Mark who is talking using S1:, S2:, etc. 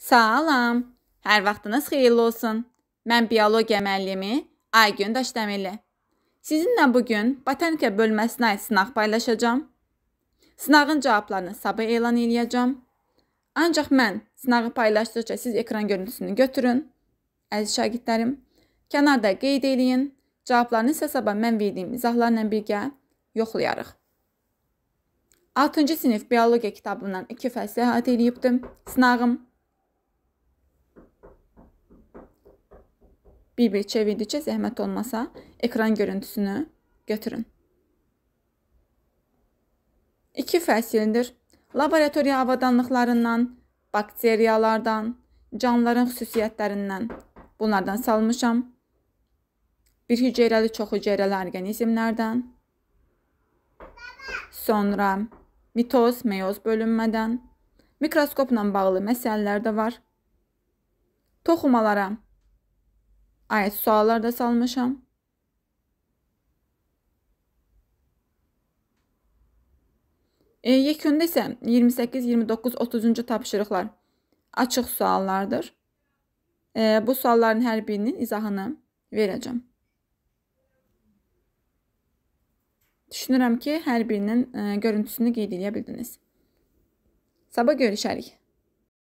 S1: Salam. Hər vaxtınız xeyirli olsun. Mən biologiya müəllimi Aygün Daşdəmirli. Sizinlə bu gün botanika bölməsinə aid sınaq paylaşacağam. Sınağın cavablarını sabah elan eləyəcəm. Ancaq mən sınağı paylaşdıqca siz ekran görüntüsünü götürün. Əziz şagirdlərim, kənarda qeyd eləyin. Cavablarını isə sabah mən verdiyim izahlarla birgə yoxlayarıq. 6-cı sinif biologiya kitabından 2 fəsil əhatə eləyibdim. Sınağım bir-bir çevirdikcə zəhmət olmasa ekran görüntüsünü götürün. 2 fəsildir. Laboratoriya avadanlıqlarından, bakteriyalardan, canlıların xüsusiyyətlərindən bunlardan salmışam. Bir hüceyrəli çox hüceyrəli orqanizmlərdən. Sonra mitoz, meyoz bölünmədən mikroskopla bağlı məsələlər də var. Toxumalara aid suallar da salmışam. E, yekunda isə 28, 29, 30-cu tapşırıqlar açıq suallardır. E, bu sualların hər birinin izahını verəcəm. Düşünürəm ki, hər birinin e, görüntüsünü qeyd edə bildiniz. Sabah görüşərik.